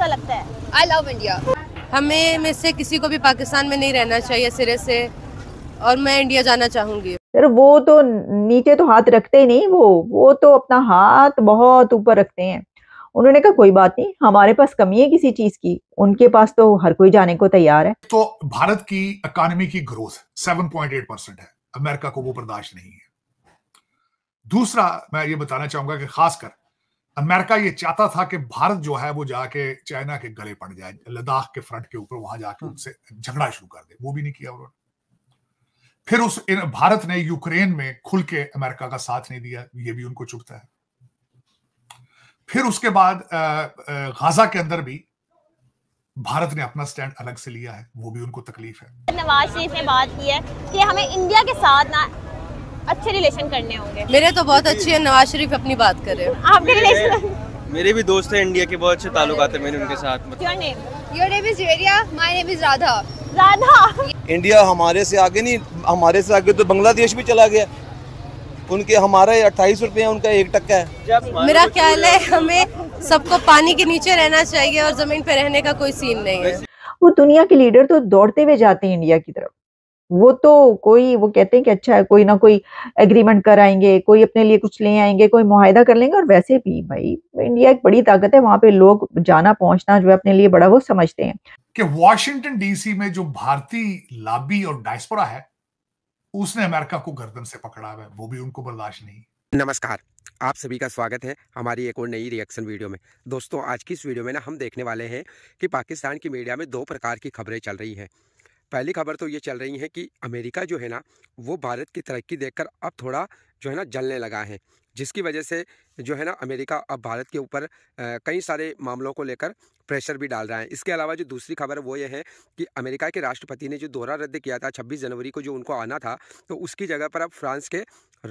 कैसा लगता है आई लव इंडिया हमें में से किसी को भी पाकिस्तान में नहीं रहना चाहिए सिरे से और मैं इंडिया जाना चाहूंगी सर वो तो नीचे तो हाथ रखते ही नहीं वो वो तो अपना हाथ बहुत ऊपर रखते हैं उन्होंने कहा कोई बात नहीं हमारे पास कमी है किसी चीज की उनके पास तो हर कोई जाने को तैयार है तो भारत की इकोनॉमी की ग्रोथ 7.8 परसेंट है अमेरिका को वो बर्दाश्त नहीं है दूसरा मैं ये बताना चाहूंगा कि खासकर अमेरिका ये चाहता था कि भारत जो है वो जाके चाइना के गले पड़ जाए लद्दाख के फ्रंट के ऊपर वहां जाके हाँ। उनसे झगड़ा शुरू कर दे वो भी नहीं किया उन्होंने फिर उस इन भारत ने यूक्रेन में खुल के अमेरिका का साथ नहीं दिया ये भी उनको चुपता है फिर उसके बाद गाजा के अंदर भी भारत ने अपना स्टैंड अलग से लिया है वो भी उनको तकलीफ है नवाज शरीफ ने बात की है कि हमें इंडिया के साथ ना अच्छे रिलेशन करने होंगे मेरे तो बहुत अच्छी है नवाज शरीफ अपनी बात कर रहे हो आपके रिलेशन मेरे भी दोस्त हैं इंडिया के बहुत अच्छे ताल्लुक आते मेरे उनके साथ your name is my name is Radha Radha India हमारे से आगे नहीं हमारे से आगे तो बांग्लादेश भी चला गया उनके हमारा अट्ठाईस हैं उनका एक टक्का है मेरा ख्याल है हमें सबको पानी के नीचे रहना चाहिए और जमीन पे रहने का कोई सीन नहीं है वो दुनिया के लीडर तो दौड़ते हुए जाते हैं इंडिया की तरफ वो तो कोई वो कहते हैं कि अच्छा है कोई ना कोई एग्रीमेंट कराएंगे कोई अपने लिए कुछ ले आएंगे कोई मुहिदा कर लेंगे और वैसे भी भाई इंडिया एक बड़ी ताकत है वहाँ पे लोग जाना पहुंचना जो है अपने लिए बड़ा वो समझते हैं कि वॉशिंगटन डीसी में जो भारतीय लाबी और डायस्पोरा है उसने अमेरिका को गर्दन से पकड़ा है वो भी उनको बर्दाश्त नहीं नमस्कार आप सभी का स्वागत है हमारी एक और नई रिएक्शन वीडियो में दोस्तों आज की इस वीडियो में ना हम देखने वाले हैं कि पाकिस्तान की मीडिया में दो प्रकार की खबरें चल रही हैं पहली खबर तो ये चल रही है कि अमेरिका जो है ना वो भारत की तरक्की देखकर अब थोड़ा जो है ना जलने लगा है जिसकी वजह से जो है ना अमेरिका अब भारत के ऊपर कई सारे मामलों को लेकर प्रेशर भी डाल रहा है इसके अलावा जो दूसरी खबर वो ये है कि अमेरिका के राष्ट्रपति ने जो दौरा रद्द किया था 26 जनवरी को जो उनको आना था तो उसकी जगह पर अब फ्रांस के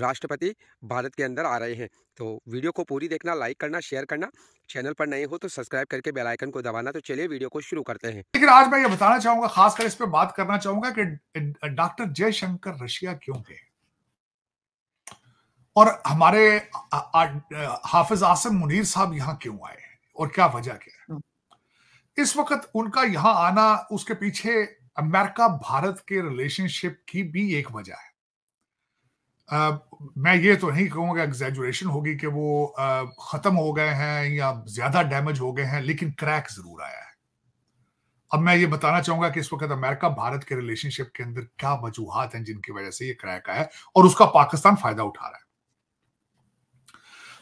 राष्ट्रपति भारत के अंदर आ रहे हैं तो वीडियो को पूरी देखना लाइक करना शेयर करना चैनल पर नए हो तो सब्सक्राइब करके बेल आइकन को दबाना तो चलिए वीडियो को शुरू करते हैं लेकिन आज मैं ये बताना चाहूंगा खासकर इस पर बात करना चाहूंगा कि डॉक्टर जयशंकर रशिया क्यों गए और हमारे हाफिज आसिम मुनीर साहब यहाँ क्यों आए हैं और क्या वजह क्या है हम्म। इस वक्त उनका यहाँ आना उसके पीछे अमेरिका भारत के रिलेशनशिप की भी एक वजह है Uh, मैं ये तो नहीं कहूंगा एग्जैजुरेशन होगी कि वो uh, खत्म हो गए हैं या ज्यादा डैमेज हो गए हैं लेकिन क्रैक जरूर आया है अब मैं ये बताना चाहूंगा कि इस वक्त अमेरिका भारत के रिलेशनशिप के अंदर क्या वजूहत हैं जिनकी वजह से ये क्रैक आया है और उसका पाकिस्तान फायदा उठा रहा है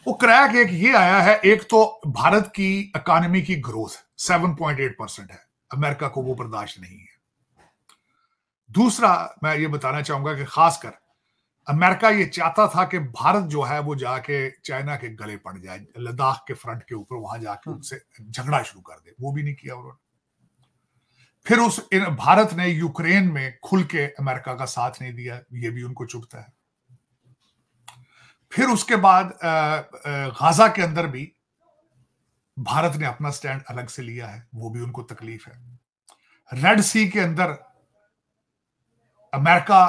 वो क्रैक एक ये आया है एक तो भारत की इकॉनमी की ग्रोथ 7.8 परसेंट है अमेरिका को वो बर्दाश्त नहीं है दूसरा मैं ये बताना चाहूंगा कि खासकर अमेरिका ये चाहता था कि भारत जो है वो जाके चाइना के गले पड़ जाए लद्दाख के फ्रंट के ऊपर वहां जाके हाँ। उनसे झगड़ा शुरू कर दे वो भी नहीं किया उन्होंने फिर उस भारत ने यूक्रेन में खुल के अमेरिका का साथ नहीं दिया ये भी उनको चुपता है फिर उसके बाद गाजा के अंदर भी भारत ने अपना स्टैंड अलग से लिया है वो भी उनको तकलीफ है रेड सी के अंदर अमेरिका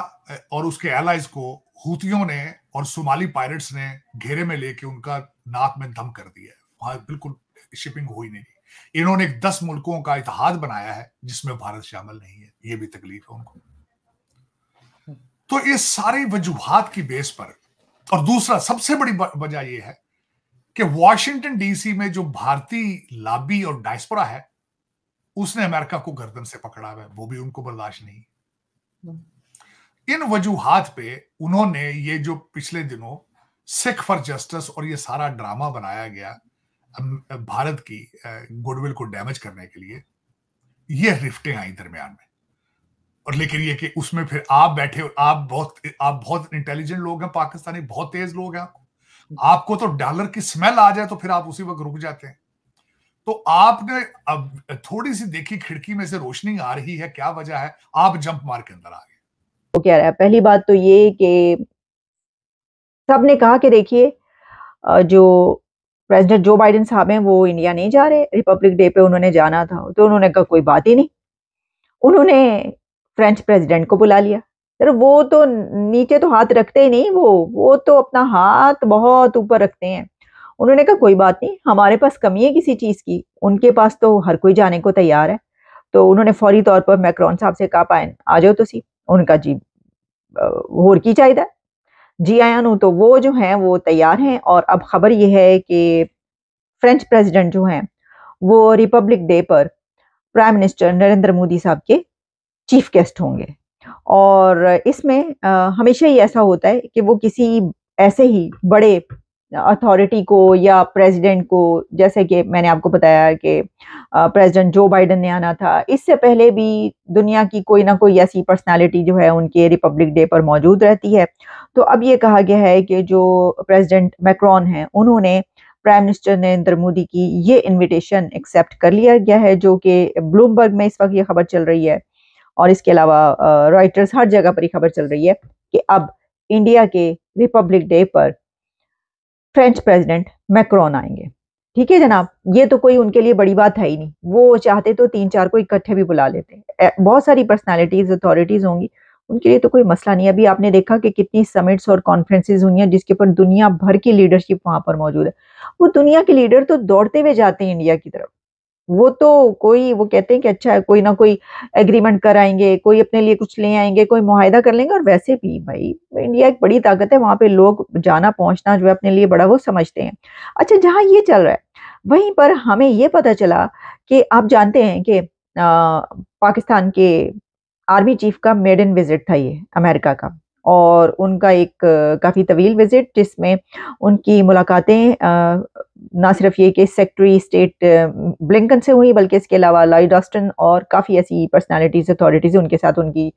और उसके एलाइज को हूतियों ने और सोमाली पायरेट्स ने घेरे में लेके उनका नाक में दम कर दिया है वहां बिल्कुल शिपिंग हुई नहीं इन्होंने दस मुल्कों का इतिहाद बनाया है जिसमें भारत शामिल नहीं है ये भी तकलीफ है उनको तो ये सारे वजूहत की बेस पर और दूसरा सबसे बड़ी वजह यह है कि वॉशिंगटन डीसी में जो भारतीय लाबी और डायस्पोरा है उसने अमेरिका को गर्दन से पकड़ा हुआ है वो भी उनको बर्दाश्त नहीं इन वजूहत पे उन्होंने ये जो पिछले दिनों सिख फॉर जस्टिस और ये सारा ड्रामा बनाया गया भारत की गुडविल को डैमेज करने के लिए यह रिफ्टें आई दरमियान में और लेकिन ये कि उसमें फिर आप बैठे हो आप बहुत आप बहुत इंटेलिजेंट लोग हैं पाकिस्तानी बहुत तेज लोग हैं आपको आपको तो डॉलर की स्मेल आ जाए तो फिर आप उसी वक्त रुक जाते हैं तो आपने अब थोड़ी सी देखी खिड़की में से रोशनी आ रही है क्या वजह है आप जंप मार के अंदर आ गए वो पहली बात तो ये कि सब ने कहा कि देखिए जो प्रेसिडेंट जो बाइडेन साहब हैं वो इंडिया नहीं जा रहे रिपब्लिक डे पे उन्होंने जाना था तो उन्होंने कहा कोई बात ही नहीं उन्होंने फ्रेंच प्रेसिडेंट को बुला लिया सर वो तो नीचे तो हाथ रखते ही नहीं वो वो तो अपना हाथ बहुत ऊपर रखते हैं उन्होंने कहा कोई बात नहीं हमारे पास कमी है किसी चीज़ की उनके पास तो हर कोई जाने को तैयार है तो उन्होंने फौरी तौर पर मैक्रॉन साहब से कहा पाए आ जाओ तो सी उनका जी होर की चाहिए जी आया नू तो वो जो हैं वो तैयार हैं और अब खबर ये है कि फ्रेंच प्रेसिडेंट जो हैं वो रिपब्लिक डे पर प्राइम मिनिस्टर नरेंद्र मोदी साहब के चीफ गेस्ट होंगे और इसमें हमेशा ही ऐसा होता है कि वो किसी ऐसे ही बड़े अथॉरिटी को या प्रेसिडेंट को जैसे कि मैंने आपको बताया कि प्रेसिडेंट जो बाइडन ने आना था इससे पहले भी दुनिया की कोई ना कोई ऐसी पर्सनालिटी जो है उनके रिपब्लिक डे पर मौजूद रहती है तो अब ये कहा गया है कि जो प्रेसिडेंट मैक्रॉन हैं उन्होंने प्राइम मिनिस्टर नरेंद्र मोदी की ये इनविटेशन एक्सेप्ट कर लिया गया है जो कि ब्लूमबर्ग में इस वक्त ये खबर चल रही है और इसके अलावा रॉयटर्स हर जगह पर खबर चल रही है कि अब इंडिया के रिपब्लिक डे पर फ्रेंच प्रेसिडेंट मैक्रोन आएंगे ठीक है जनाब ये तो कोई उनके लिए बड़ी बात है ही नहीं वो चाहते तो तीन चार को इकट्ठे भी बुला लेते बहुत सारी पर्सनालिटीज अथॉरिटीज होंगी उनके लिए तो कोई मसला नहीं अभी आपने देखा कि कितनी समिट्स और कॉन्फ्रेंसेज हुई हैं जिसके ऊपर दुनिया भर की लीडरशिप वहां पर मौजूद है वो दुनिया के लीडर तो दौड़ते हुए जाते हैं इंडिया की तरफ वो तो कोई वो कहते हैं कि अच्छा है कोई ना कोई एग्रीमेंट कराएंगे कोई अपने लिए कुछ ले आएंगे कोई मुहिदा कर लेंगे और वैसे भी भाई इंडिया एक बड़ी ताकत है वहाँ पे लोग जाना पहुँचना जो है अपने लिए बड़ा वो समझते हैं अच्छा जहाँ ये चल रहा है वहीं पर हमें ये पता चला कि आप जानते हैं कि पाकिस्तान के आर्मी चीफ का मेड इन विजिट था ये अमेरिका का और उनका एक काफ़ी तवील विज़िट जिसमें उनकी मुलाकातें ना सिर्फ ये कि सेक्रटरी स्टेट ब्लिंकन से हुई बल्कि इसके अलावा लॉयड ऑस्टन और काफ़ी ऐसी पर्सनालिटीज़ अथॉरिटीज़ उनके साथ उनकी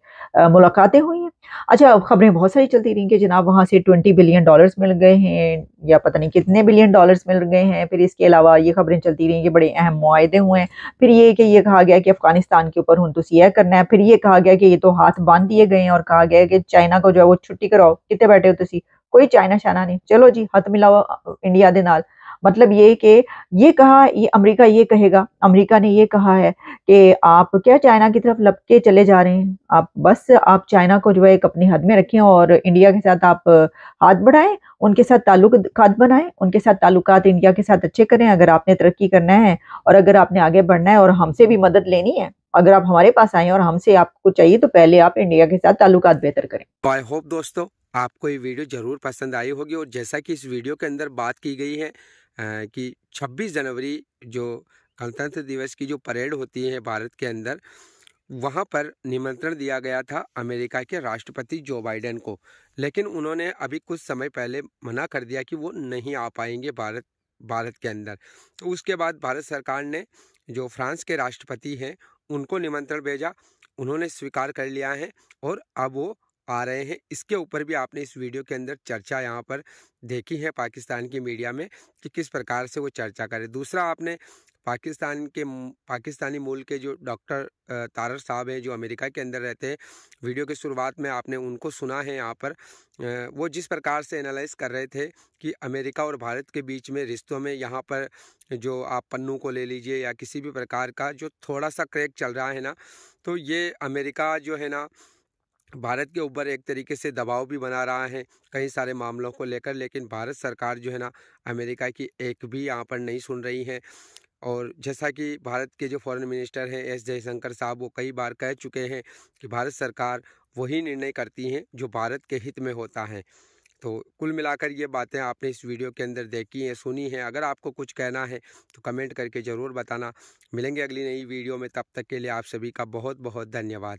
मुलाकातें हुई अच्छा अब खबरें बहुत सारी चलती रही कि जनाब वहाँ से ट्वेंटी बिलियन डॉलर्स मिल गए हैं या पता नहीं कितने बिलियन डॉलर्स मिल गए हैं फिर इसके अलावा ये खबरें चलती रही कि बड़े अहम मुआदे हुए हैं फिर ये कि ये कहा गया कि अफगानिस्तान के ऊपर यह तो करना है फिर ये कहा गया कि ये तो हाथ बांध दिए गए हैं और कहा गया कि चाइना को जो है वो छुट्टी कराओ कितने बैठे हो तुम कोई चाइना शाना नहीं चलो जी हथ मिलाओ इंडिया के नाल मतलब ये कि ये कहा ये अमेरिका ये कहेगा अमेरिका ने ये कहा है कि आप क्या चाइना की तरफ लपके चले जा रहे हैं आप बस आप चाइना को जो है एक अपनी हद में रखें और इंडिया के साथ आप हाथ बढ़ाएं उनके साथ ताल्लुकात बनाएं उनके साथ ताल्लुकात इंडिया के साथ अच्छे करें अगर आपने तरक्की करना है और अगर आपने आगे बढ़ना है और हमसे भी मदद लेनी है अगर आप हमारे पास आए और हमसे आपको चाहिए तो पहले आप इंडिया के साथ ताल्लुकात बेहतर करें आई तो होप दोस्तों आपको ये वीडियो जरूर पसंद आई होगी और जैसा कि इस वीडियो के अंदर बात की गई है कि 26 जनवरी जो गणतंत्र दिवस की जो परेड होती है भारत के अंदर वहाँ पर निमंत्रण दिया गया था अमेरिका के राष्ट्रपति जो बाइडेन को लेकिन उन्होंने अभी कुछ समय पहले मना कर दिया कि वो नहीं आ पाएंगे भारत भारत के अंदर तो उसके बाद भारत सरकार ने जो फ्रांस के राष्ट्रपति हैं उनको निमंत्रण भेजा उन्होंने स्वीकार कर लिया है और अब वो पा रहे हैं इसके ऊपर भी आपने इस वीडियो के अंदर चर्चा यहाँ पर देखी है पाकिस्तान की मीडिया में कि किस प्रकार से वो चर्चा करें दूसरा आपने पाकिस्तान के पाकिस्तानी मूल के जो डॉक्टर तारर साहब हैं जो अमेरिका के अंदर रहते हैं वीडियो के शुरुआत में आपने उनको सुना है यहाँ पर वो जिस प्रकार से एनालाइज कर रहे थे कि अमेरिका और भारत के बीच में रिश्तों में यहाँ पर जो आप पन्नू को ले लीजिए या किसी भी प्रकार का जो थोड़ा सा क्रैक चल रहा है ना तो ये अमेरिका जो है ना भारत के ऊपर एक तरीके से दबाव भी बना रहा है कई सारे मामलों को लेकर लेकिन भारत सरकार जो है ना अमेरिका की एक भी यहाँ पर नहीं सुन रही है और जैसा कि भारत के जो फॉरेन मिनिस्टर हैं एस जयशंकर साहब वो कई बार कह चुके हैं कि भारत सरकार वही निर्णय करती हैं जो भारत के हित में होता है तो कुल मिलाकर ये बातें आपने इस वीडियो के अंदर देखी हैं सुनी हैं अगर आपको कुछ कहना है तो कमेंट करके ज़रूर बताना मिलेंगे अगली नई वीडियो में तब तक के लिए आप सभी का बहुत बहुत धन्यवाद